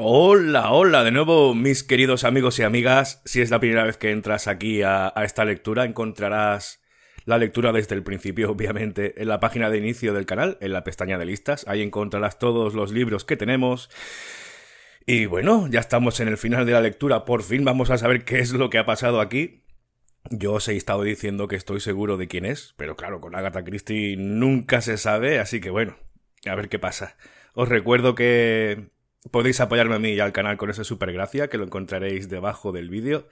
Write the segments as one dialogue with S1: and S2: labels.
S1: Hola, hola, de nuevo mis queridos amigos y amigas, si es la primera vez que entras aquí a, esta lectura, encontrarás la lectura desde el principio, obviamente, en la página de inicio del canal, en la pestaña de listas, ahí encontrarás todos los libros que tenemos. Y bueno, ya estamos en el final de la lectura, por fin vamos a saber qué es lo que ha pasado aquí. Yo os he estado diciendo que estoy seguro de quién es, pero claro, con Agatha Christie nunca se sabe, así que bueno, a ver qué pasa. Os recuerdo que Podéis apoyarme a mí y al canal con esa super gracia, que lo encontraréis debajo del vídeo.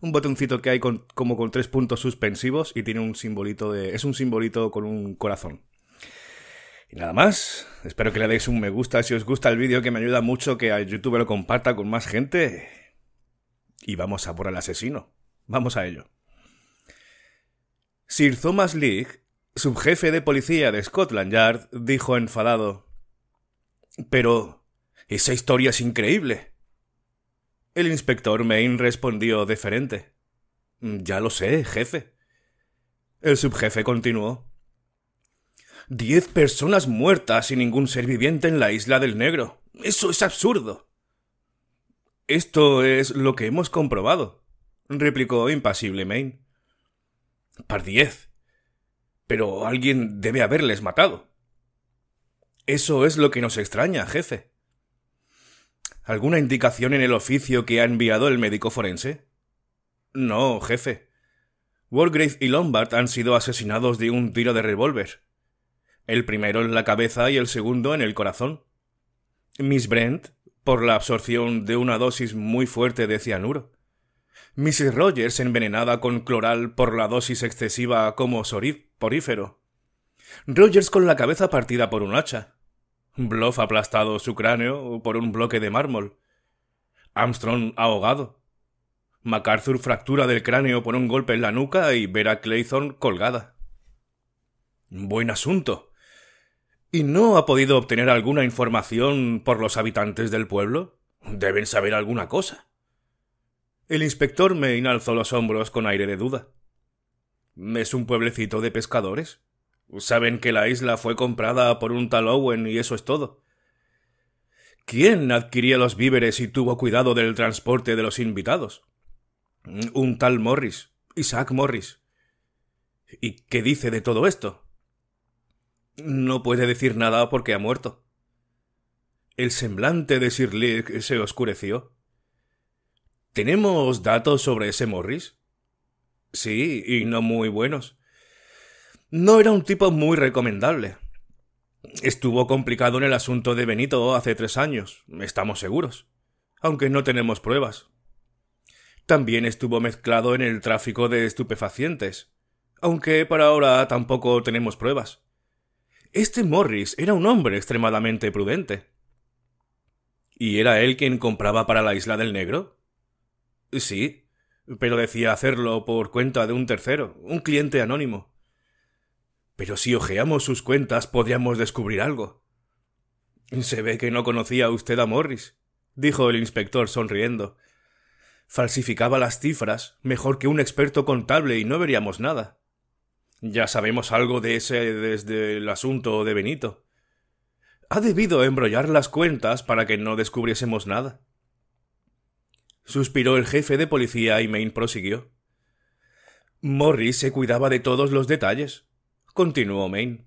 S1: Un botoncito que hay con, como con tres puntos suspensivos y tiene un simbolito de. es un simbolito con un corazón. Y nada más, espero que le deis un me gusta si os gusta el vídeo, que me ayuda mucho que a YouTube lo comparta con más gente. Y vamos a por el asesino. Vamos a ello. Sir Thomas League, subjefe de policía de Scotland Yard, dijo enfadado: Pero. Esa historia es increíble. El inspector Maine respondió deferente. Mm, ya lo sé, jefe. El subjefe continuó. Diez personas muertas y ningún ser viviente en la isla del Negro. Eso es absurdo. Esto es lo que hemos comprobado, replicó impasible Maine. Par diez. Pero alguien debe haberles matado. Eso es lo que nos extraña, jefe. ¿Alguna indicación en el oficio que ha enviado el médico forense? No, jefe. Wargrave y Lombard han sido asesinados de un tiro de revólver. El primero en la cabeza y el segundo en el corazón. Miss Brent, por la absorción de una dosis muy fuerte de cianuro. Mrs. Rogers envenenada con cloral por la dosis excesiva como porífero. Rogers con la cabeza partida por un hacha. Bluff aplastado su cráneo por un bloque de mármol. Armstrong ahogado. MacArthur fractura del cráneo por un golpe en la nuca y Vera Clayton colgada. Buen asunto. ¿Y no ha podido obtener alguna información por los habitantes del pueblo? Deben saber alguna cosa. El inspector me inalzó los hombros con aire de duda. ¿Es un pueblecito de pescadores? Saben que la isla fue comprada por un tal Owen y eso es todo. ¿Quién adquiría los víveres y tuvo cuidado del transporte de los invitados? Un tal Morris, Isaac Morris. ¿Y qué dice de todo esto? No puede decir nada porque ha muerto. El semblante de Sir Lick se oscureció. ¿Tenemos datos sobre ese Morris? Sí, y no muy buenos no era un tipo muy recomendable. Estuvo complicado en el asunto de Benito hace tres años, estamos seguros, aunque no tenemos pruebas. También estuvo mezclado en el tráfico de estupefacientes, aunque para ahora tampoco tenemos pruebas. Este Morris era un hombre extremadamente prudente. ¿Y era él quien compraba para la isla del negro? Sí, pero decía hacerlo por cuenta de un tercero, un cliente anónimo pero si ojeamos sus cuentas podríamos descubrir algo. Se ve que no conocía usted a Morris, dijo el inspector sonriendo. Falsificaba las cifras mejor que un experto contable y no veríamos nada. Ya sabemos algo de ese desde el asunto de Benito. Ha debido embrollar las cuentas para que no descubriésemos nada. Suspiró el jefe de policía y Main prosiguió. Morris se cuidaba de todos los detalles continuó Main,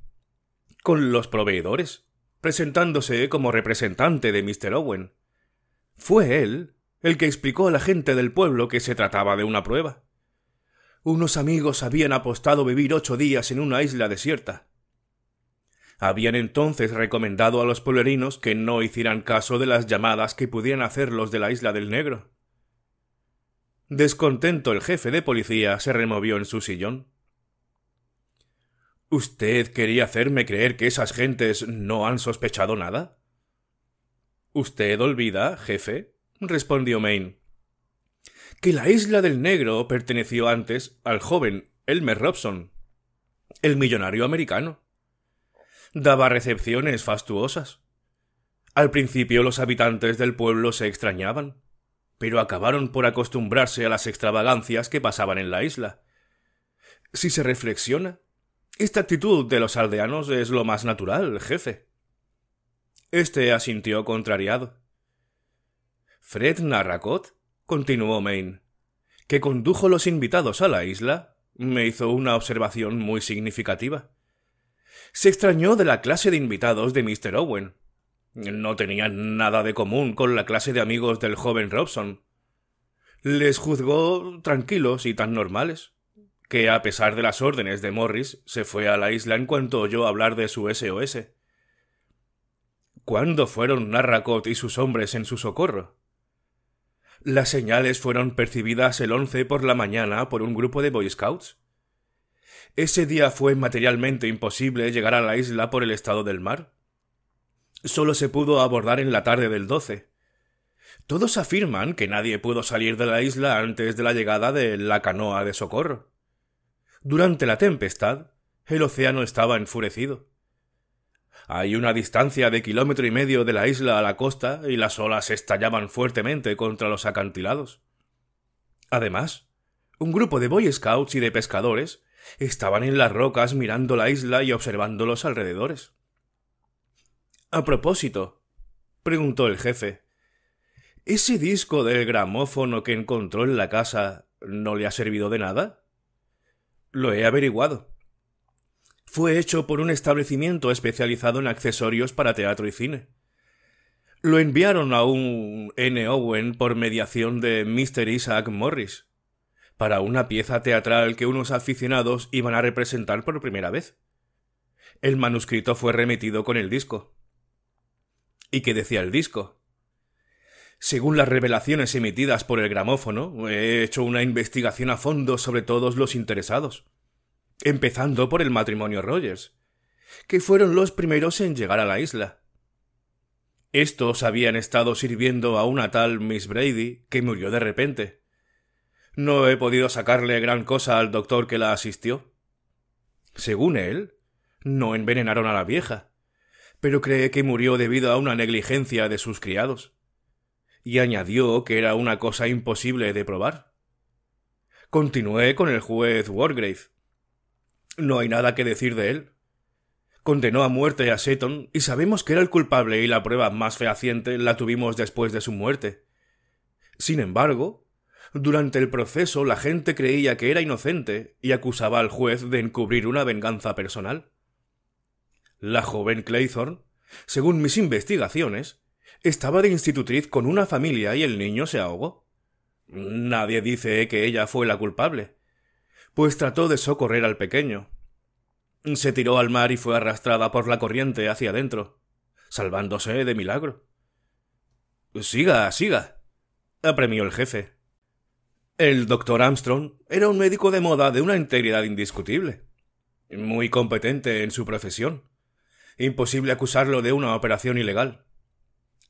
S1: con los proveedores, presentándose como representante de Mr. Owen. Fue él el que explicó a la gente del pueblo que se trataba de una prueba. Unos amigos habían apostado vivir ocho días en una isla desierta. Habían entonces recomendado a los pueblerinos que no hicieran caso de las llamadas que pudieran hacer los de la isla del negro. Descontento el jefe de policía se removió en su sillón. ¿Usted quería hacerme creer que esas gentes no han sospechado nada? Usted olvida, jefe, respondió Maine, que la isla del negro perteneció antes al joven Elmer Robson, el millonario americano. Daba recepciones fastuosas. Al principio los habitantes del pueblo se extrañaban, pero acabaron por acostumbrarse a las extravagancias que pasaban en la isla. Si se reflexiona, esta actitud de los aldeanos es lo más natural, jefe. Este asintió contrariado. Fred Narracot, continuó Maine, que condujo los invitados a la isla, me hizo una observación muy significativa. Se extrañó de la clase de invitados de Mr. Owen. No tenían nada de común con la clase de amigos del joven Robson. Les juzgó tranquilos y tan normales que a pesar de las órdenes de Morris se fue a la isla en cuanto oyó hablar de su SOS. ¿Cuándo fueron Narracot y sus hombres en su socorro? Las señales fueron percibidas el once por la mañana por un grupo de Boy Scouts. Ese día fue materialmente imposible llegar a la isla por el estado del mar. Solo se pudo abordar en la tarde del 12. Todos afirman que nadie pudo salir de la isla antes de la llegada de la canoa de socorro. Durante la tempestad, el océano estaba enfurecido. Hay una distancia de kilómetro y medio de la isla a la costa y las olas estallaban fuertemente contra los acantilados. Además, un grupo de Boy Scouts y de pescadores estaban en las rocas mirando la isla y observando los alrededores. A propósito, preguntó el jefe, ¿ese disco del gramófono que encontró en la casa no le ha servido de nada? Lo he averiguado. Fue hecho por un establecimiento especializado en accesorios para teatro y cine. Lo enviaron a un N. Owen por mediación de Mr. Isaac Morris, para una pieza teatral que unos aficionados iban a representar por primera vez. El manuscrito fue remitido con el disco. ¿Y qué decía el disco? Según las revelaciones emitidas por el gramófono, he hecho una investigación a fondo sobre todos los interesados, empezando por el matrimonio Rogers, que fueron los primeros en llegar a la isla. Estos habían estado sirviendo a una tal Miss Brady, que murió de repente. No he podido sacarle gran cosa al doctor que la asistió. Según él, no envenenaron a la vieja, pero cree que murió debido a una negligencia de sus criados y añadió que era una cosa imposible de probar. Continué con el juez Wargrave. No hay nada que decir de él. Condenó a muerte a Seton y sabemos que era el culpable y la prueba más fehaciente la tuvimos después de su muerte. Sin embargo, durante el proceso la gente creía que era inocente y acusaba al juez de encubrir una venganza personal. La joven Claythorne, según mis investigaciones, estaba de institutriz con una familia y el niño se ahogó. Nadie dice que ella fue la culpable. Pues trató de socorrer al pequeño. Se tiró al mar y fue arrastrada por la corriente hacia adentro, salvándose de milagro. Siga, siga, apremió el jefe. El doctor Armstrong era un médico de moda de una integridad indiscutible, muy competente en su profesión. Imposible acusarlo de una operación ilegal.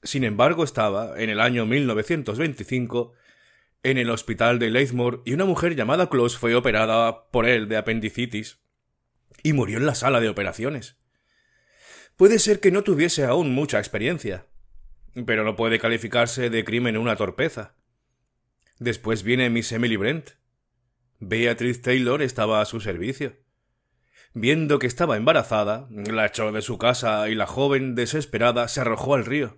S1: Sin embargo, estaba, en el año 1925, en el hospital de Leithmore y una mujer llamada Close fue operada por él de apendicitis y murió en la sala de operaciones. Puede ser que no tuviese aún mucha experiencia, pero no puede calificarse de crimen una torpeza. Después viene Miss Emily Brent. Beatriz Taylor estaba a su servicio. Viendo que estaba embarazada, la echó de su casa y la joven desesperada se arrojó al río.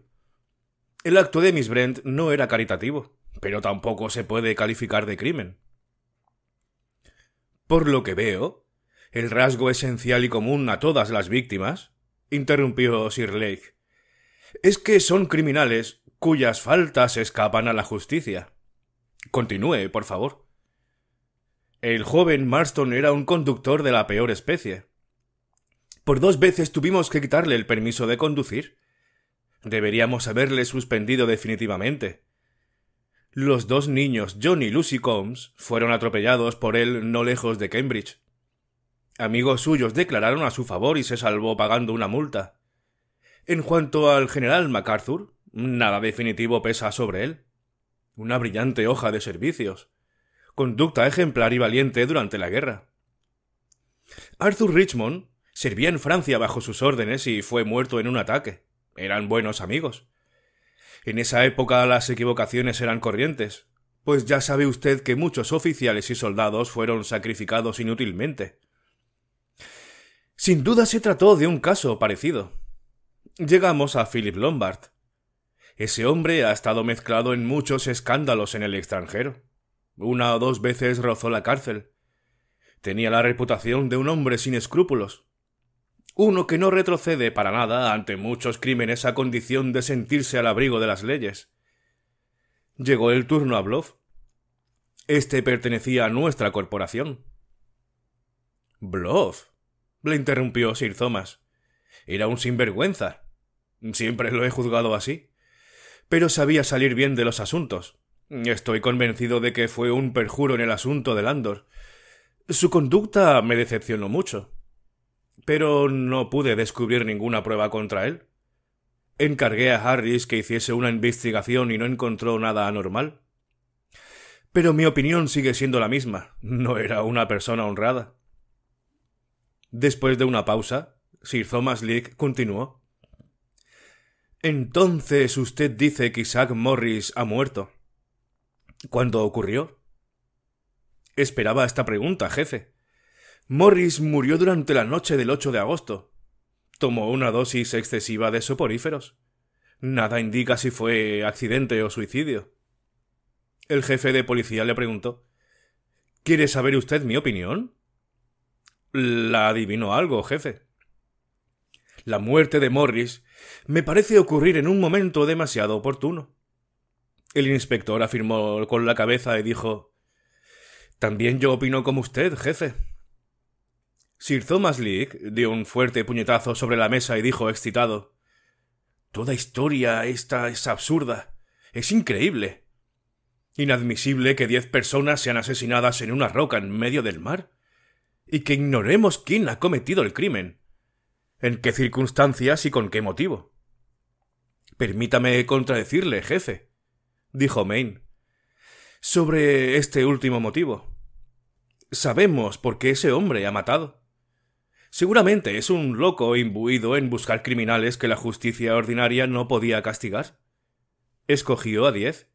S1: El acto de Miss Brent no era caritativo, pero tampoco se puede calificar de crimen. Por lo que veo, el rasgo esencial y común a todas las víctimas, interrumpió Sir Lake, es que son criminales cuyas faltas escapan a la justicia. Continúe, por favor. El joven Marston era un conductor de la peor especie. Por dos veces tuvimos que quitarle el permiso de conducir Deberíamos haberle suspendido definitivamente. Los dos niños, John y Lucy Combs, fueron atropellados por él no lejos de Cambridge. Amigos suyos declararon a su favor y se salvó pagando una multa. En cuanto al general MacArthur, nada definitivo pesa sobre él. Una brillante hoja de servicios. Conducta ejemplar y valiente durante la guerra. Arthur Richmond servía en Francia bajo sus órdenes y fue muerto en un ataque eran buenos amigos. En esa época las equivocaciones eran corrientes, pues ya sabe usted que muchos oficiales y soldados fueron sacrificados inútilmente. Sin duda se trató de un caso parecido. Llegamos a Philip Lombard. Ese hombre ha estado mezclado en muchos escándalos en el extranjero. Una o dos veces rozó la cárcel. Tenía la reputación de un hombre sin escrúpulos, uno que no retrocede para nada ante muchos crímenes a condición de sentirse al abrigo de las leyes. Llegó el turno a Bloff? Este pertenecía a nuestra corporación. ¿Bloff? le interrumpió Sir Thomas. Era un sinvergüenza. Siempre lo he juzgado así. Pero sabía salir bien de los asuntos. Estoy convencido de que fue un perjuro en el asunto de Landor. Su conducta me decepcionó mucho pero no pude descubrir ninguna prueba contra él. Encargué a Harris que hiciese una investigación y no encontró nada anormal. Pero mi opinión sigue siendo la misma. No era una persona honrada. Después de una pausa, Sir Thomas Leake continuó. Entonces usted dice que Isaac Morris ha muerto. ¿Cuándo ocurrió? Esperaba esta pregunta, jefe. Morris murió durante la noche del 8 de agosto. Tomó una dosis excesiva de soporíferos. Nada indica si fue accidente o suicidio. El jefe de policía le preguntó ¿Quiere saber usted mi opinión? La adivino algo, jefe. La muerte de Morris me parece ocurrir en un momento demasiado oportuno. El inspector afirmó con la cabeza y dijo También yo opino como usted, jefe. Sir Thomas Leake dio un fuerte puñetazo sobre la mesa y dijo excitado Toda historia esta es absurda. Es increíble. Inadmisible que diez personas sean asesinadas en una roca en medio del mar. Y que ignoremos quién ha cometido el crimen. En qué circunstancias y con qué motivo. Permítame contradecirle, jefe, dijo Maine. Sobre este último motivo. Sabemos por qué ese hombre ha matado. Seguramente es un loco imbuido en buscar criminales que la justicia ordinaria no podía castigar. Escogió a diez.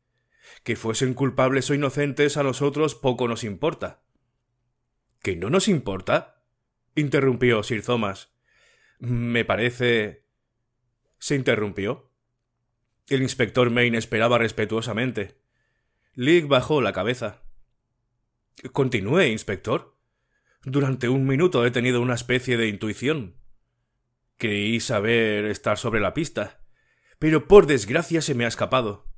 S1: Que fuesen culpables o inocentes a nosotros poco nos importa. ¿Que no nos importa? interrumpió Sir Thomas. Me parece. se interrumpió. El inspector Maine esperaba respetuosamente. Lig bajó la cabeza. Continúe, inspector. Durante un minuto he tenido una especie de intuición. Creí saber estar sobre la pista, pero por desgracia se me ha escapado.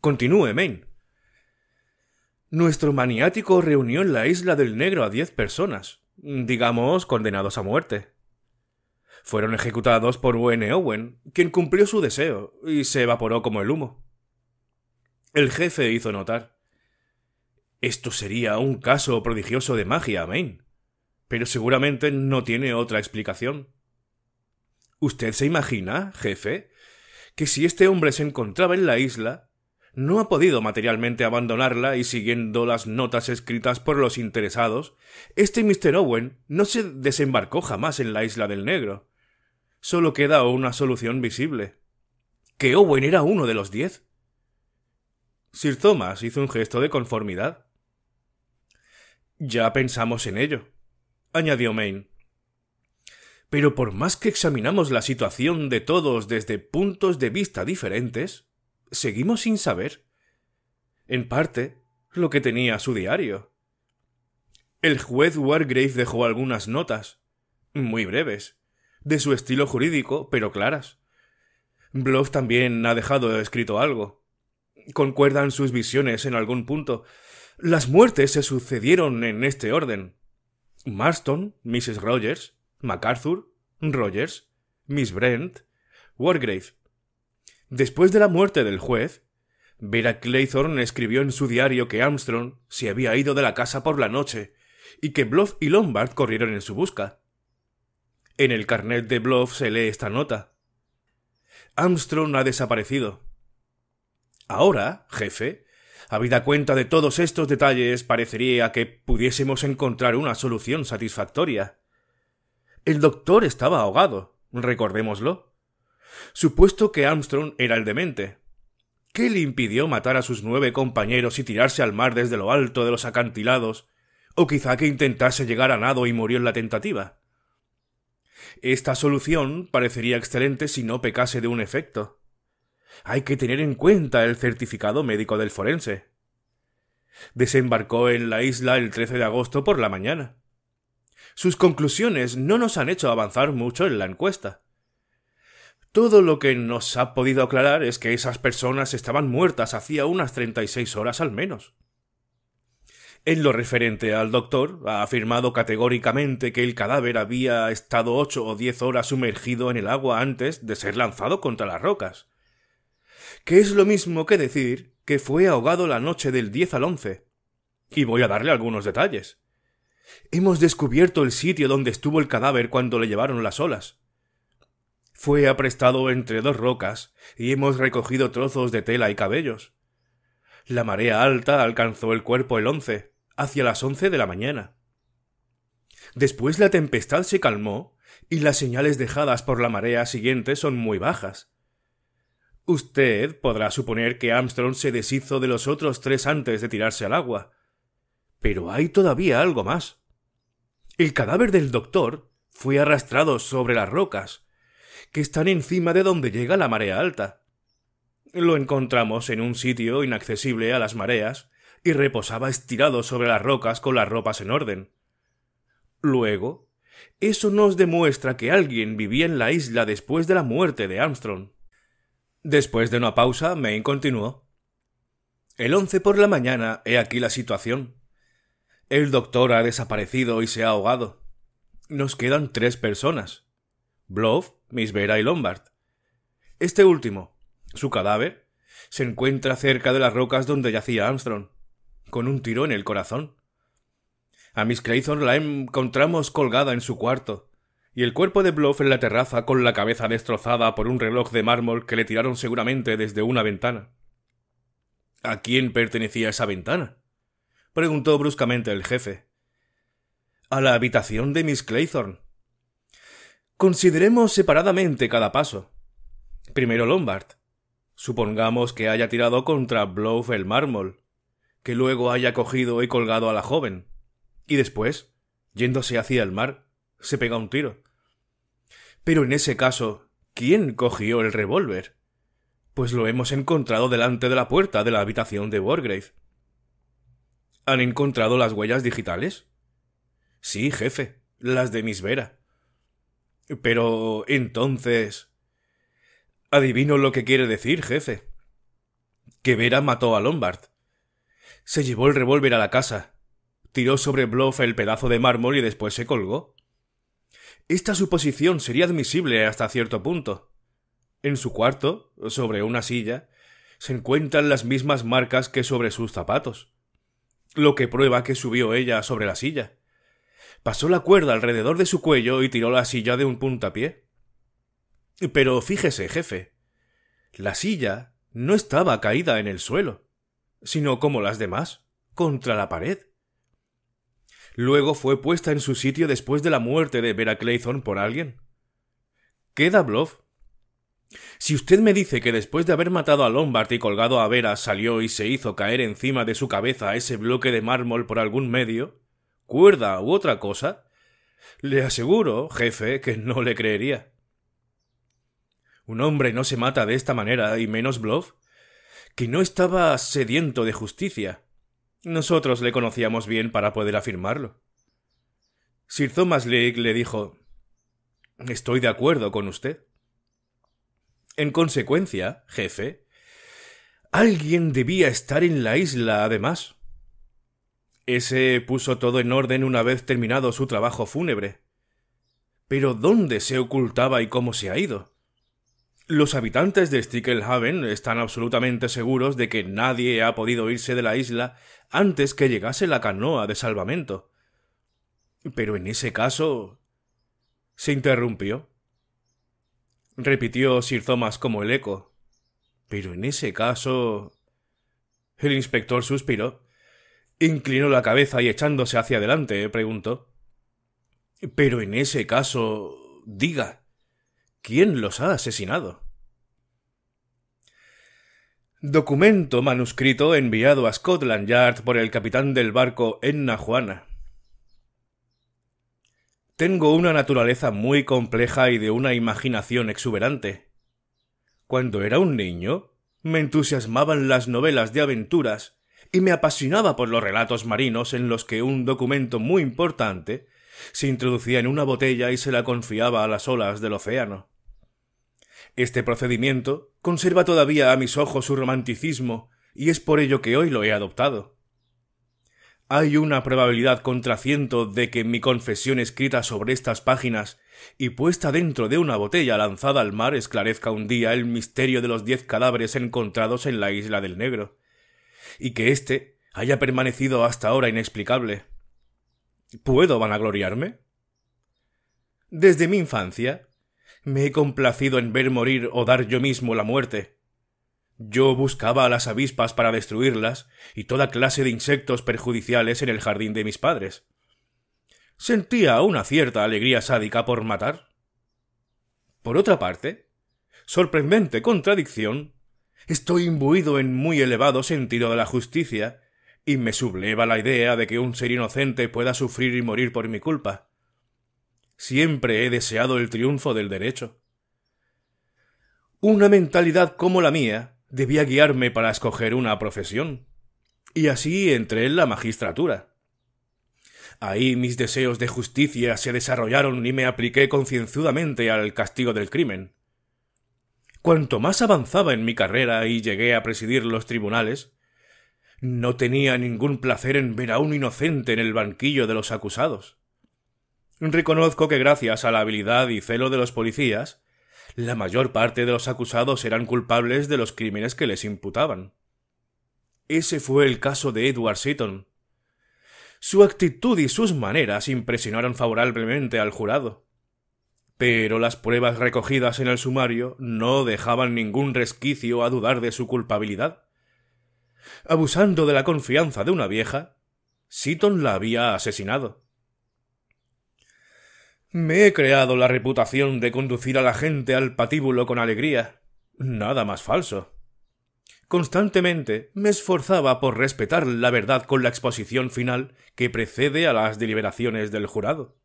S1: Continúe, Main. Nuestro maniático reunió en la isla del Negro a diez personas, digamos condenados a muerte. Fueron ejecutados por Wayne Owen, quien cumplió su deseo y se evaporó como el humo. El jefe hizo notar. Esto sería un caso prodigioso de magia, main, Pero seguramente no tiene otra explicación. ¿Usted se imagina, jefe, que si este hombre se encontraba en la isla, no ha podido materialmente abandonarla y siguiendo las notas escritas por los interesados, este Mr. Owen no se desembarcó jamás en la isla del negro. Solo queda una solución visible. Que Owen era uno de los diez. Sir Thomas hizo un gesto de conformidad. Ya pensamos en ello, añadió Maine. Pero por más que examinamos la situación de todos desde puntos de vista diferentes, seguimos sin saber, en parte, lo que tenía su diario. El juez Wargrave dejó algunas notas, muy breves, de su estilo jurídico, pero claras. Bluff también ha dejado escrito algo. Concuerdan sus visiones en algún punto, las muertes se sucedieron en este orden. Marston, Mrs. Rogers, MacArthur, Rogers, Miss Brent, Wargrave. Después de la muerte del juez, Vera Claythorne escribió en su diario que Armstrong se había ido de la casa por la noche y que Bluff y Lombard corrieron en su busca. En el carnet de Bluff se lee esta nota. Armstrong ha desaparecido. Ahora, jefe, Habida cuenta de todos estos detalles, parecería que pudiésemos encontrar una solución satisfactoria. El doctor estaba ahogado, recordémoslo. Supuesto que Armstrong era el demente. ¿Qué le impidió matar a sus nueve compañeros y tirarse al mar desde lo alto de los acantilados? O quizá que intentase llegar a nado y murió en la tentativa. Esta solución parecería excelente si no pecase de un efecto. Hay que tener en cuenta el certificado médico del forense. Desembarcó en la isla el 13 de agosto por la mañana. Sus conclusiones no nos han hecho avanzar mucho en la encuesta. Todo lo que nos ha podido aclarar es que esas personas estaban muertas hacía unas 36 horas al menos. En lo referente al doctor, ha afirmado categóricamente que el cadáver había estado ocho o diez horas sumergido en el agua antes de ser lanzado contra las rocas que es lo mismo que decir que fue ahogado la noche del 10 al 11. Y voy a darle algunos detalles. Hemos descubierto el sitio donde estuvo el cadáver cuando le llevaron las olas. Fue aprestado entre dos rocas y hemos recogido trozos de tela y cabellos. La marea alta alcanzó el cuerpo el 11, hacia las 11 de la mañana. Después la tempestad se calmó y las señales dejadas por la marea siguiente son muy bajas, Usted podrá suponer que Armstrong se deshizo de los otros tres antes de tirarse al agua. Pero hay todavía algo más. El cadáver del doctor fue arrastrado sobre las rocas, que están encima de donde llega la marea alta. Lo encontramos en un sitio inaccesible a las mareas y reposaba estirado sobre las rocas con las ropas en orden. Luego, eso nos demuestra que alguien vivía en la isla después de la muerte de Armstrong. Después de una pausa, Maine continuó. El once por la mañana he aquí la situación. El doctor ha desaparecido y se ha ahogado. Nos quedan tres personas. Bluff, Miss Vera y Lombard. Este último, su cadáver, se encuentra cerca de las rocas donde yacía Armstrong, con un tiro en el corazón. A Miss Clayton la encontramos colgada en su cuarto, y el cuerpo de Bluff en la terraza con la cabeza destrozada por un reloj de mármol que le tiraron seguramente desde una ventana. ¿A quién pertenecía esa ventana? preguntó bruscamente el jefe. A la habitación de Miss Claythorne. Consideremos separadamente cada paso. Primero Lombard. Supongamos que haya tirado contra Bluff el mármol, que luego haya cogido y colgado a la joven, y después, yéndose hacia el mar, se pega un tiro. Pero en ese caso, ¿quién cogió el revólver? Pues lo hemos encontrado delante de la puerta de la habitación de Wargrave. ¿Han encontrado las huellas digitales? Sí, jefe, las de Miss Vera. Pero entonces. Adivino lo que quiere decir, jefe. Que Vera mató a Lombard. Se llevó el revólver a la casa, tiró sobre Bluff el pedazo de mármol y después se colgó. Esta suposición sería admisible hasta cierto punto. En su cuarto, sobre una silla, se encuentran las mismas marcas que sobre sus zapatos, lo que prueba que subió ella sobre la silla. Pasó la cuerda alrededor de su cuello y tiró la silla de un puntapié. Pero fíjese, jefe, la silla no estaba caída en el suelo, sino como las demás, contra la pared. Luego fue puesta en su sitio después de la muerte de Vera Clayton por alguien. ¿Queda Bluff? Si usted me dice que después de haber matado a Lombard y colgado a Vera salió y se hizo caer encima de su cabeza ese bloque de mármol por algún medio, cuerda u otra cosa, le aseguro, jefe, que no le creería. Un hombre no se mata de esta manera, y menos Bluff, que no estaba sediento de justicia. Nosotros le conocíamos bien para poder afirmarlo. Sir Thomas Lake le dijo Estoy de acuerdo con usted. En consecuencia, jefe, alguien debía estar en la isla además. Ese puso todo en orden una vez terminado su trabajo fúnebre. Pero ¿dónde se ocultaba y cómo se ha ido? Los habitantes de Stickelhaven están absolutamente seguros de que nadie ha podido irse de la isla antes que llegase la canoa de salvamento. Pero en ese caso... se interrumpió. Repitió Sir Thomas como el eco. Pero en ese caso... El inspector suspiró. Inclinó la cabeza y echándose hacia adelante, preguntó. Pero en ese caso... diga. ¿Quién los ha asesinado? Documento manuscrito enviado a Scotland Yard por el capitán del barco Enna Juana. Tengo una naturaleza muy compleja y de una imaginación exuberante. Cuando era un niño, me entusiasmaban las novelas de aventuras y me apasionaba por los relatos marinos en los que un documento muy importante se introducía en una botella y se la confiaba a las olas del océano. Este procedimiento conserva todavía a mis ojos su romanticismo, y es por ello que hoy lo he adoptado. Hay una probabilidad contra ciento de que mi confesión escrita sobre estas páginas y puesta dentro de una botella lanzada al mar esclarezca un día el misterio de los diez cadáveres encontrados en la isla del Negro, y que éste haya permanecido hasta ahora inexplicable. ¿Puedo vanagloriarme? Desde mi infancia me he complacido en ver morir o dar yo mismo la muerte. Yo buscaba a las avispas para destruirlas y toda clase de insectos perjudiciales en el jardín de mis padres. Sentía una cierta alegría sádica por matar. Por otra parte, sorprendente contradicción, estoy imbuido en muy elevado sentido de la justicia y me subleva la idea de que un ser inocente pueda sufrir y morir por mi culpa. Siempre he deseado el triunfo del derecho. Una mentalidad como la mía debía guiarme para escoger una profesión. Y así entré en la magistratura. Ahí mis deseos de justicia se desarrollaron y me apliqué concienzudamente al castigo del crimen. Cuanto más avanzaba en mi carrera y llegué a presidir los tribunales, no tenía ningún placer en ver a un inocente en el banquillo de los acusados. Reconozco que gracias a la habilidad y celo de los policías, la mayor parte de los acusados eran culpables de los crímenes que les imputaban. Ese fue el caso de Edward Seaton. Su actitud y sus maneras impresionaron favorablemente al jurado. Pero las pruebas recogidas en el sumario no dejaban ningún resquicio a dudar de su culpabilidad. Abusando de la confianza de una vieja, Seaton la había asesinado. Me he creado la reputación de conducir a la gente al patíbulo con alegría. Nada más falso. Constantemente me esforzaba por respetar la verdad con la exposición final que precede a las deliberaciones del jurado.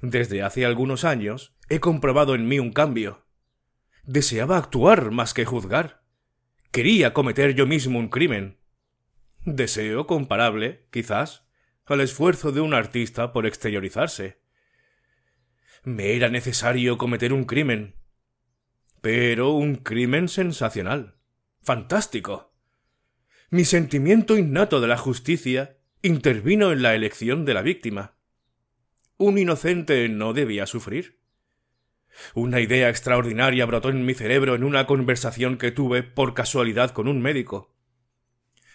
S1: Desde hace algunos años he comprobado en mí un cambio. Deseaba actuar más que juzgar. Quería cometer yo mismo un crimen. Deseo comparable, quizás, al esfuerzo de un artista por exteriorizarse. Me era necesario cometer un crimen. Pero un crimen sensacional. Fantástico. Mi sentimiento innato de la justicia intervino en la elección de la víctima. Un inocente no debía sufrir. Una idea extraordinaria brotó en mi cerebro en una conversación que tuve por casualidad con un médico.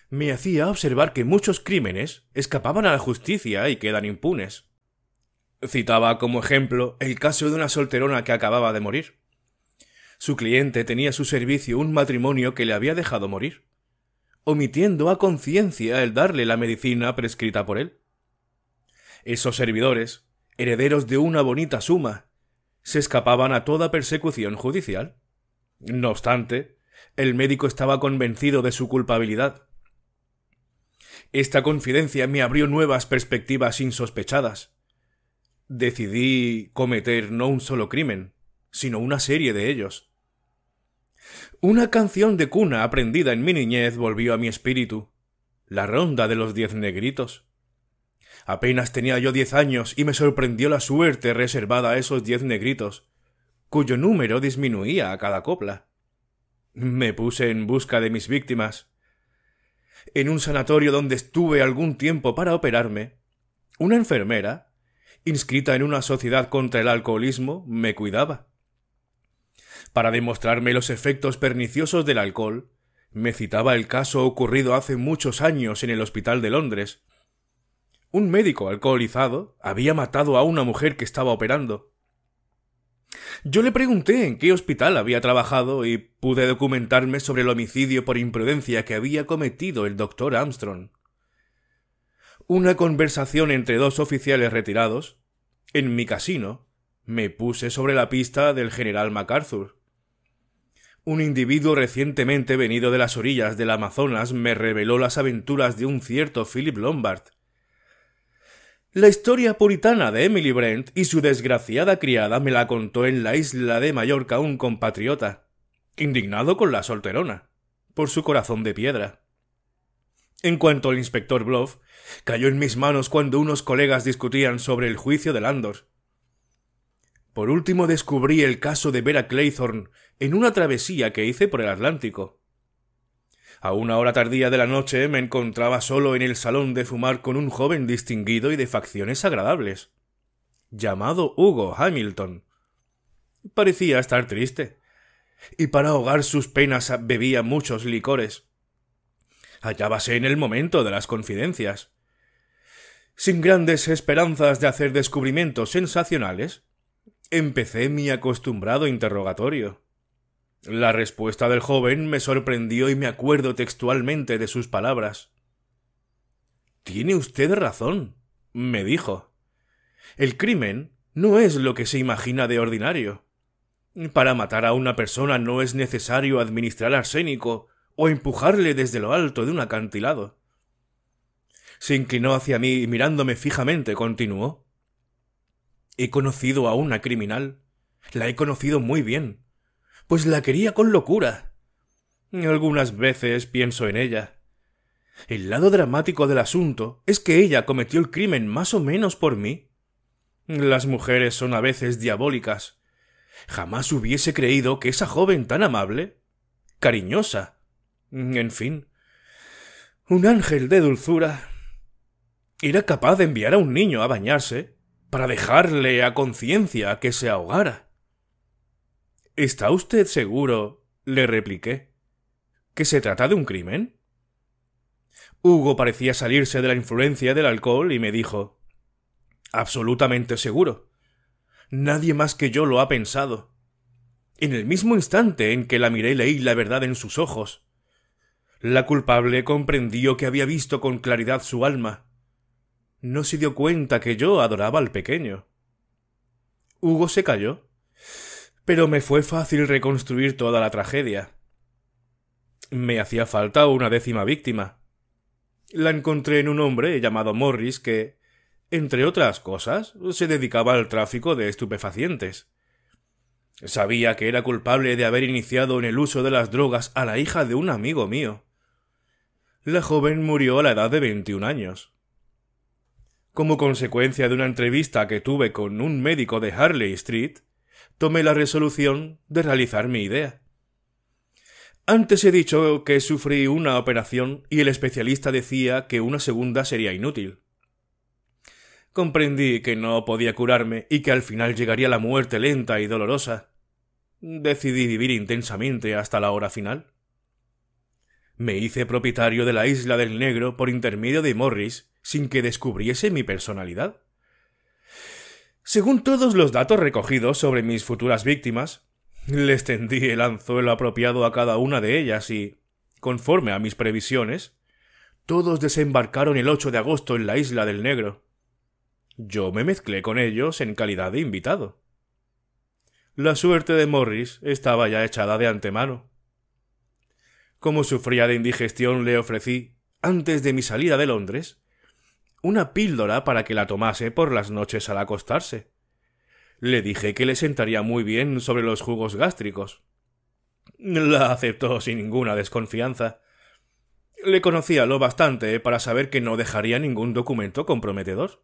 S1: Me hacía observar que muchos crímenes escapaban a la justicia y quedan impunes. Citaba como ejemplo el caso de una solterona que acababa de morir. Su cliente tenía a su servicio un matrimonio que le había dejado morir, omitiendo a conciencia el darle la medicina prescrita por él. Esos servidores, herederos de una bonita suma, se escapaban a toda persecución judicial. No obstante, el médico estaba convencido de su culpabilidad. Esta confidencia me abrió nuevas perspectivas insospechadas, decidí cometer no un solo crimen, sino una serie de ellos. Una canción de cuna aprendida en mi niñez volvió a mi espíritu, la ronda de los diez negritos. Apenas tenía yo diez años y me sorprendió la suerte reservada a esos diez negritos, cuyo número disminuía a cada copla. Me puse en busca de mis víctimas. En un sanatorio donde estuve algún tiempo para operarme, una enfermera, inscrita en una sociedad contra el alcoholismo, me cuidaba. Para demostrarme los efectos perniciosos del alcohol, me citaba el caso ocurrido hace muchos años en el Hospital de Londres. Un médico alcoholizado había matado a una mujer que estaba operando. Yo le pregunté en qué hospital había trabajado y pude documentarme sobre el homicidio por imprudencia que había cometido el doctor Armstrong una conversación entre dos oficiales retirados, en mi casino, me puse sobre la pista del general MacArthur. Un individuo recientemente venido de las orillas del Amazonas me reveló las aventuras de un cierto Philip Lombard. La historia puritana de Emily Brent y su desgraciada criada me la contó en la isla de Mallorca un compatriota, indignado con la solterona, por su corazón de piedra. En cuanto al inspector Bluff, cayó en mis manos cuando unos colegas discutían sobre el juicio de Landor. Por último descubrí el caso de Vera Claythorne en una travesía que hice por el Atlántico. A una hora tardía de la noche me encontraba solo en el salón de fumar con un joven distinguido y de facciones agradables, llamado Hugo Hamilton. Parecía estar triste, y para ahogar sus penas bebía muchos licores hallábase en el momento de las confidencias. Sin grandes esperanzas de hacer descubrimientos sensacionales, empecé mi acostumbrado interrogatorio. La respuesta del joven me sorprendió y me acuerdo textualmente de sus palabras. Tiene usted razón, me dijo. El crimen no es lo que se imagina de ordinario. Para matar a una persona no es necesario administrar arsénico, o empujarle desde lo alto de un acantilado. Se inclinó hacia mí y mirándome fijamente continuó. He conocido a una criminal. La he conocido muy bien, pues la quería con locura. Algunas veces pienso en ella. El lado dramático del asunto es que ella cometió el crimen más o menos por mí. Las mujeres son a veces diabólicas. Jamás hubiese creído que esa joven tan amable, cariñosa, Mm, en fin, un ángel de dulzura era capaz de enviar a un niño a bañarse para dejarle a conciencia que se ahogara. ¿Está usted seguro? le repliqué. ¿Que se trata de un crimen? Hugo parecía salirse de la influencia del alcohol y me dijo Absolutamente seguro. Nadie más que yo lo ha pensado. En el mismo instante en que la miré leí la verdad en sus ojos. La culpable comprendió que había visto con claridad su alma. No se dio cuenta que yo adoraba al pequeño. Hugo se calló. Pero me fue fácil reconstruir toda la tragedia. Me hacía falta una décima víctima. La encontré en un hombre llamado Morris que, entre otras cosas, se dedicaba al tráfico de estupefacientes. Sabía que era culpable de haber iniciado en el uso de las drogas a la hija de un amigo mío la joven murió a la edad de 21 años. Como consecuencia de una entrevista que tuve con un médico de Harley Street, tomé la resolución de realizar mi idea. Antes he dicho que sufrí una operación y el especialista decía que una segunda sería inútil. Comprendí que no podía curarme y que al final llegaría la muerte lenta y dolorosa. Decidí vivir intensamente hasta la hora final. Me hice propietario de la isla del negro por intermedio de Morris sin que descubriese mi personalidad. Según todos los datos recogidos sobre mis futuras víctimas, les tendí el anzuelo apropiado a cada una de ellas y, conforme a mis previsiones, todos desembarcaron el 8 de agosto en la isla del negro. Yo me mezclé con ellos en calidad de invitado. La suerte de Morris estaba ya echada de antemano como sufría de indigestión, le ofrecí, antes de mi salida de Londres, una píldora para que la tomase por las noches al acostarse. Le dije que le sentaría muy bien sobre los jugos gástricos. La aceptó sin ninguna desconfianza. Le conocía lo bastante para saber que no dejaría ningún documento comprometedor.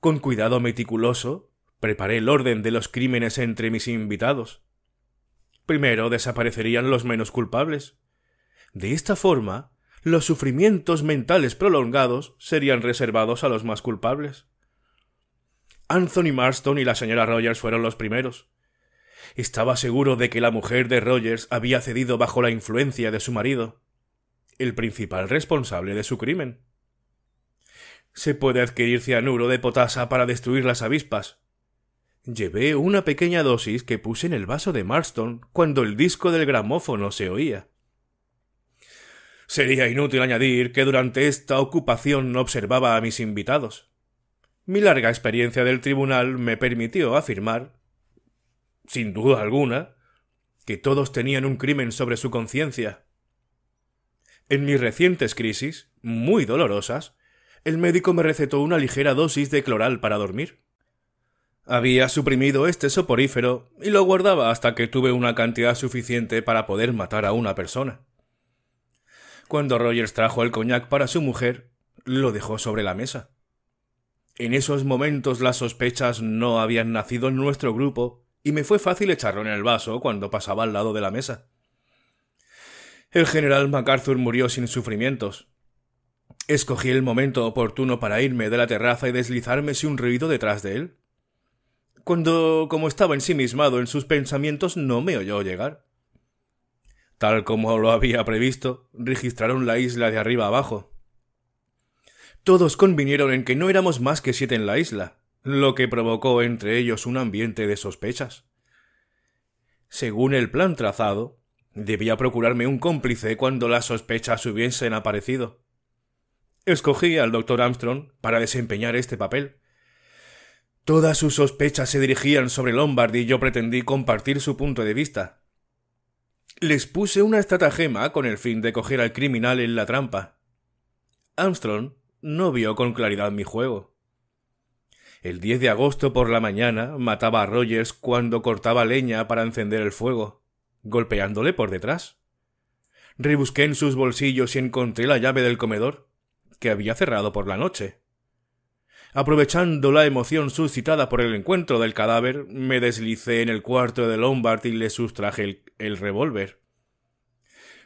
S1: Con cuidado meticuloso, preparé el orden de los crímenes entre mis invitados primero desaparecerían los menos culpables. De esta forma, los sufrimientos mentales prolongados serían reservados a los más culpables. Anthony Marston y la señora Rogers fueron los primeros. Estaba seguro de que la mujer de Rogers había cedido bajo la influencia de su marido, el principal responsable de su crimen. Se puede adquirir cianuro de potasa para destruir las avispas, Llevé una pequeña dosis que puse en el vaso de Marston cuando el disco del gramófono se oía. Sería inútil añadir que durante esta ocupación no observaba a mis invitados. Mi larga experiencia del tribunal me permitió afirmar, sin duda alguna, que todos tenían un crimen sobre su conciencia. En mis recientes crisis, muy dolorosas, el médico me recetó una ligera dosis de cloral para dormir. Había suprimido este soporífero y lo guardaba hasta que tuve una cantidad suficiente para poder matar a una persona. Cuando Rogers trajo el coñac para su mujer, lo dejó sobre la mesa. En esos momentos las sospechas no habían nacido en nuestro grupo y me fue fácil echarlo en el vaso cuando pasaba al lado de la mesa. El general MacArthur murió sin sufrimientos. Escogí el momento oportuno para irme de la terraza y deslizarme sin ruido detrás de él cuando como estaba ensimismado en sus pensamientos no me oyó llegar. Tal como lo había previsto, registraron la isla de arriba abajo. Todos convinieron en que no éramos más que siete en la isla, lo que provocó entre ellos un ambiente de sospechas. Según el plan trazado, debía procurarme un cómplice cuando las sospechas hubiesen aparecido. Escogí al doctor Armstrong para desempeñar este papel Todas sus sospechas se dirigían sobre Lombard y yo pretendí compartir su punto de vista. Les puse una estratagema con el fin de coger al criminal en la trampa. Armstrong no vio con claridad mi juego. El 10 de agosto por la mañana mataba a Rogers cuando cortaba leña para encender el fuego, golpeándole por detrás. Rebusqué en sus bolsillos y encontré la llave del comedor, que había cerrado por la noche. Aprovechando la emoción suscitada por el encuentro del cadáver, me deslicé en el cuarto de Lombard y le sustraje el, revólver.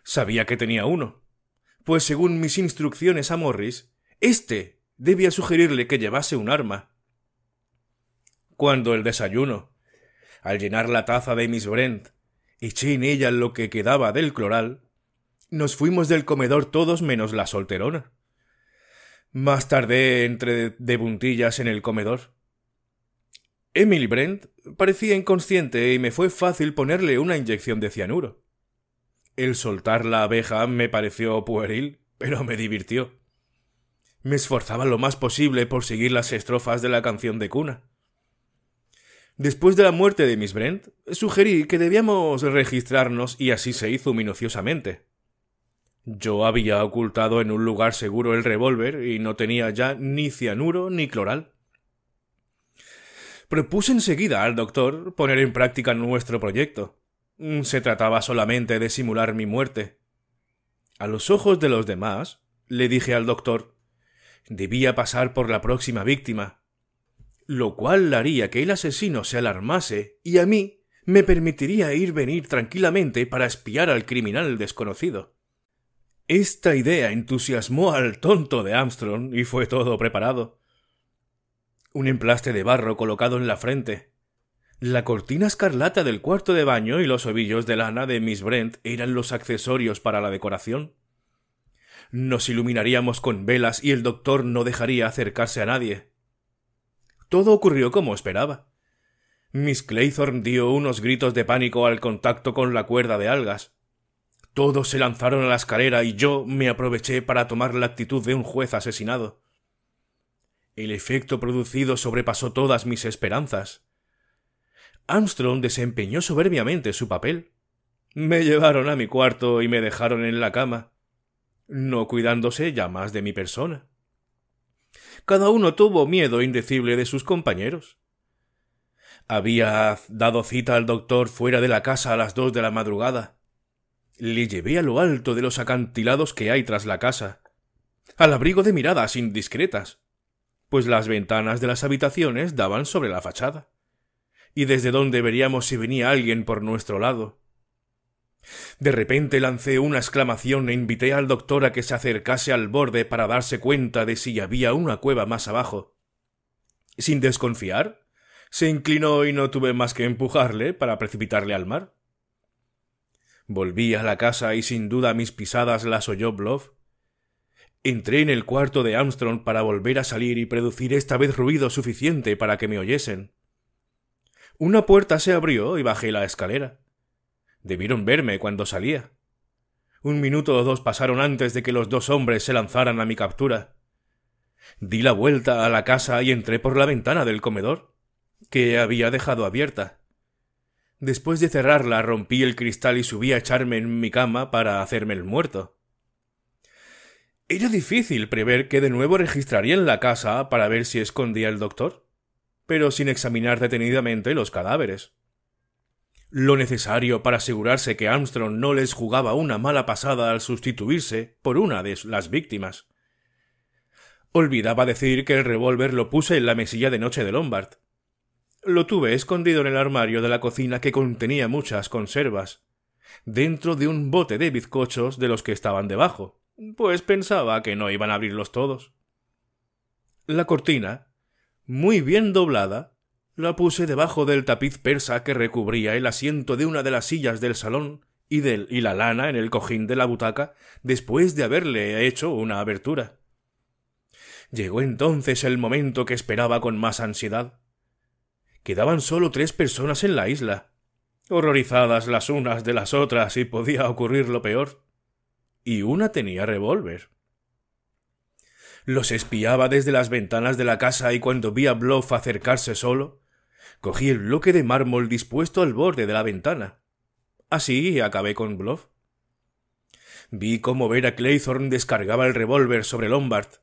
S1: Sabía que tenía uno, pues según mis instrucciones a Morris, éste debía sugerirle que llevase un arma. Cuando el desayuno, al llenar la taza de Miss Brent, eché en ella lo que quedaba del cloral, nos fuimos del comedor todos menos la solterona. Más tarde entre de puntillas en el comedor. Emily Brent parecía inconsciente y me fue fácil ponerle una inyección de cianuro. El soltar la abeja me pareció pueril, pero me divirtió. Me esforzaba lo más posible por seguir las estrofas de la canción de cuna. Después de la muerte de Miss Brent, sugerí que debíamos registrarnos y así se hizo minuciosamente. Yo había ocultado en un lugar seguro el revólver y no tenía ya ni cianuro ni cloral. Propuse enseguida al doctor poner en práctica nuestro proyecto. Mm, se trataba solamente de simular mi muerte. A los ojos de los demás, le dije al doctor, debía pasar por la próxima víctima, lo cual haría que el asesino se alarmase y a mí me permitiría ir venir tranquilamente para espiar al criminal desconocido. Esta idea entusiasmó al tonto de Armstrong y fue todo preparado. Un emplaste de barro colocado en la frente. La cortina escarlata del cuarto de baño y los ovillos de lana de Miss Brent eran los accesorios para la decoración. Nos iluminaríamos con velas y el doctor no dejaría acercarse a nadie. Todo ocurrió como esperaba. Miss Claythorne dio unos gritos de pánico al contacto con la cuerda de algas. Todos se lanzaron a la escalera y yo me aproveché para tomar la actitud de un juez asesinado. El efecto producido sobrepasó todas mis esperanzas. Armstrong desempeñó soberbiamente su papel. Me llevaron a mi cuarto y me dejaron en la cama, no cuidándose ya más de mi persona. Cada uno tuvo miedo indecible de sus compañeros. Había dado cita al doctor fuera de la casa a las dos de la madrugada, le llevé a lo alto de los acantilados que hay tras la casa, al abrigo de miradas indiscretas, pues las ventanas de las habitaciones daban sobre la fachada, y desde donde veríamos si venía alguien por nuestro lado. De repente lancé una exclamación e invité al doctor a que se acercase al borde para darse cuenta de si había una cueva más abajo. Sin desconfiar, se inclinó y no tuve más que empujarle para precipitarle al mar. Volví a la casa y sin duda mis pisadas las oyó Bluff. Entré en el cuarto de Armstrong para volver a salir y producir esta vez ruido suficiente para que me oyesen. Una puerta se abrió y bajé la escalera. Debieron verme cuando salía. Un minuto o dos pasaron antes de que los dos hombres se lanzaran a mi captura. Di la vuelta a la casa y entré por la ventana del comedor, que había dejado abierta. Después de cerrarla rompí el cristal y subí a echarme en mi cama para hacerme el muerto. Era difícil prever que de nuevo registraría en la casa para ver si escondía el doctor, pero sin examinar detenidamente los cadáveres. Lo necesario para asegurarse que Armstrong no les jugaba una mala pasada al sustituirse por una de las víctimas. Olvidaba decir que el revólver lo puse en la mesilla de noche de Lombard. Lo tuve escondido en el armario de la cocina que contenía muchas conservas, dentro de un bote de bizcochos de los que estaban debajo, pues pensaba que no iban a abrirlos todos. La cortina, muy bien doblada, la puse debajo del tapiz persa que recubría el asiento de una de las sillas del salón y, del, y la lana en el cojín de la butaca después de haberle hecho una abertura. Llegó entonces el momento que esperaba con más ansiedad. Quedaban solo tres personas en la isla, horrorizadas las unas de las otras y podía ocurrir lo peor. Y una tenía revólver. Los espiaba desde las ventanas de la casa y cuando vi a Bluff acercarse solo, cogí el bloque de mármol dispuesto al borde de la ventana. Así acabé con Bluff. Vi cómo Vera Claythorne descargaba el revólver sobre Lombard,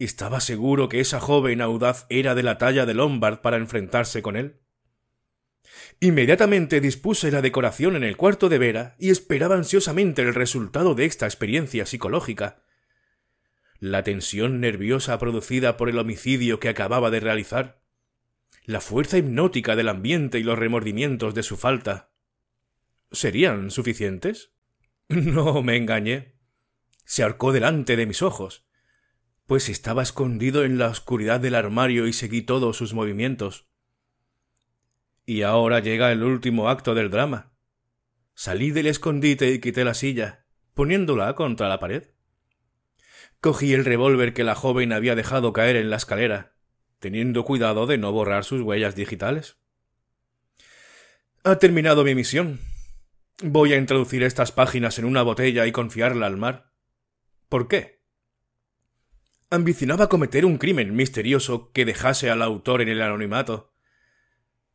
S1: ¿Estaba seguro que esa joven audaz era de la talla de Lombard para enfrentarse con él? Inmediatamente dispuse la decoración en el cuarto de Vera y esperaba ansiosamente el resultado de esta experiencia psicológica. La tensión nerviosa producida por el homicidio que acababa de realizar, la fuerza hipnótica del ambiente y los remordimientos de su falta. ¿Serían suficientes? No me engañé. Se arcó delante de mis ojos pues estaba escondido en la oscuridad del armario y seguí todos sus movimientos. Y ahora llega el último acto del drama. Salí del escondite y quité la silla, poniéndola contra la pared. Cogí el revólver que la joven había dejado caer en la escalera, teniendo cuidado de no borrar sus huellas digitales. Ha terminado mi misión. Voy a introducir estas páginas en una botella y confiarla al mar. ¿Por qué? ambicionaba cometer un crimen misterioso que dejase al autor en el anonimato.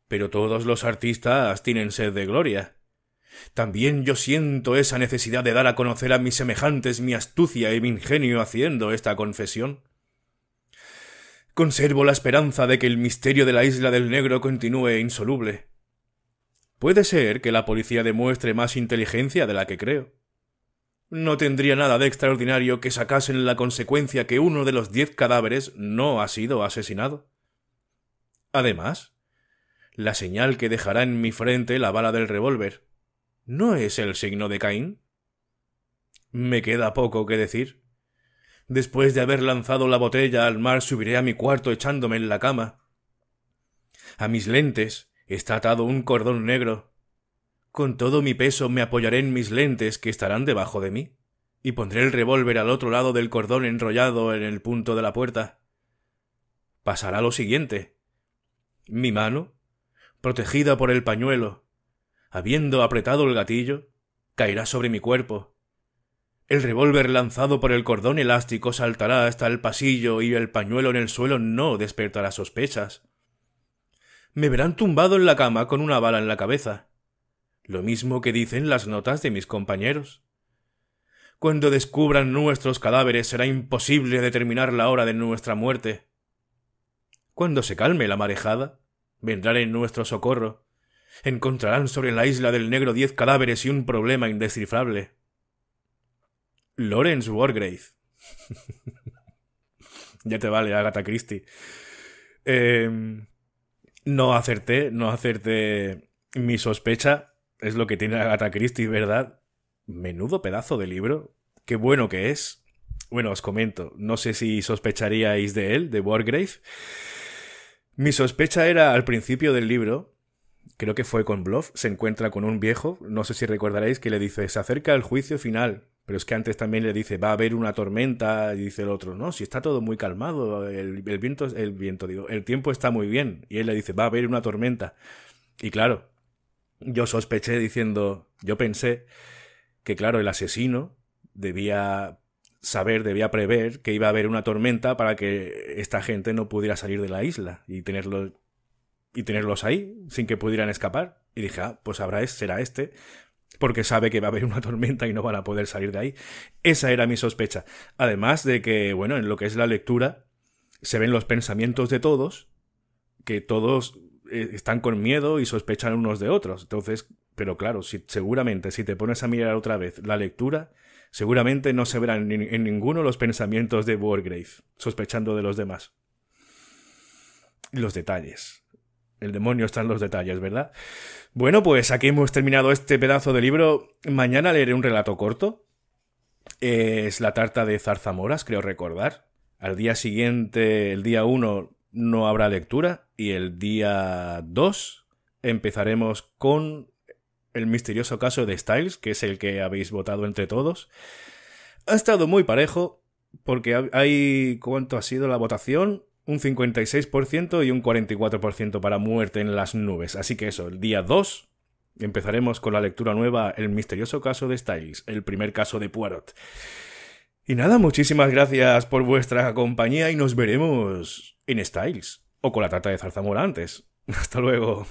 S1: Pero todos los artistas tienen sed de gloria. También yo siento esa necesidad de dar a conocer a mis semejantes mi astucia y mi ingenio haciendo esta confesión. Conservo la esperanza de que el misterio de la isla del negro continúe insoluble. Puede ser que la policía demuestre más inteligencia de la que creo. No tendría nada de extraordinario que sacasen la consecuencia que uno de los diez cadáveres no ha sido asesinado. Además, la señal que dejará en mi frente la bala del revólver no es el signo de Caín. Me queda poco que decir. Después de haber lanzado la botella al mar, subiré a mi cuarto echándome en la cama. A mis lentes está atado un cordón negro con todo mi peso me apoyaré en mis lentes que estarán debajo de mí, y pondré el revólver al otro lado del cordón enrollado en el punto de la puerta. Pasará lo siguiente. Mi mano, protegida por el pañuelo, habiendo apretado el gatillo, caerá sobre mi cuerpo. El revólver lanzado por el cordón elástico saltará hasta el pasillo y el pañuelo en el suelo no despertará sospechas. Me verán tumbado en la cama con una bala en la cabeza lo mismo que dicen las notas de mis compañeros. Cuando descubran nuestros cadáveres será imposible determinar la hora de nuestra muerte. Cuando se calme la marejada, vendrán en nuestro socorro. Encontrarán sobre la isla del negro diez cadáveres y un problema indescifrable. Lawrence Wargrave. ya te vale, Agatha Christie. Em, no acerté, no acerté mi sospecha es lo que tiene Agatha Christie, ¿verdad? Menudo pedazo de libro. Qué bueno que es. Bueno, os comento, no sé si sospecharíais de él, de Wargrave. Mi sospecha era al principio del libro, creo que fue con Bluff, se encuentra con un viejo, no sé si recordaréis, que le dice, se acerca el juicio final, pero es que antes también le dice, va a haber una tormenta, y dice el otro, no, si está todo muy calmado, el, el viento, el viento, digo, el tiempo está muy bien, y él le dice, va a haber una tormenta. Y claro, yo sospeché diciendo, yo pensé que claro, el asesino debía saber, debía prever que iba a haber una tormenta para que esta gente no pudiera salir de la isla y tenerlos, y tenerlos ahí sin que pudieran escapar. Y dije, ah, pues habrá, será este, porque sabe que va a haber una tormenta y no van a poder salir de ahí. Esa era mi sospecha. Además de que, bueno, en lo que es la lectura, se ven los pensamientos de todos, que todos eh, están con miedo y sospechan unos de otros. Entonces, pero claro, si, seguramente si te pones a mirar otra vez la lectura, seguramente no se verán en, ninguno los pensamientos de Wargrave, sospechando de los demás. Los detalles. El demonio está en los detalles, ¿verdad? Bueno, pues aquí hemos terminado este pedazo de libro. Mañana leeré un relato corto. Es la tarta de zarzamoras, creo recordar. Al día siguiente, el día 1, no habrá lectura y el día 2 empezaremos con el misterioso caso de Styles, que es el que habéis votado entre todos. Ha estado muy parejo porque hay, ¿cuánto ha sido la votación? Un 56% y un 44% para muerte en las nubes. Así que eso, el día 2 empezaremos con la lectura nueva El misterioso caso de Styles, el primer caso de Poirot. Y nada, muchísimas gracias por vuestra compañía y nos veremos en Styles o con la tarta de Zarzamora antes. Hasta luego.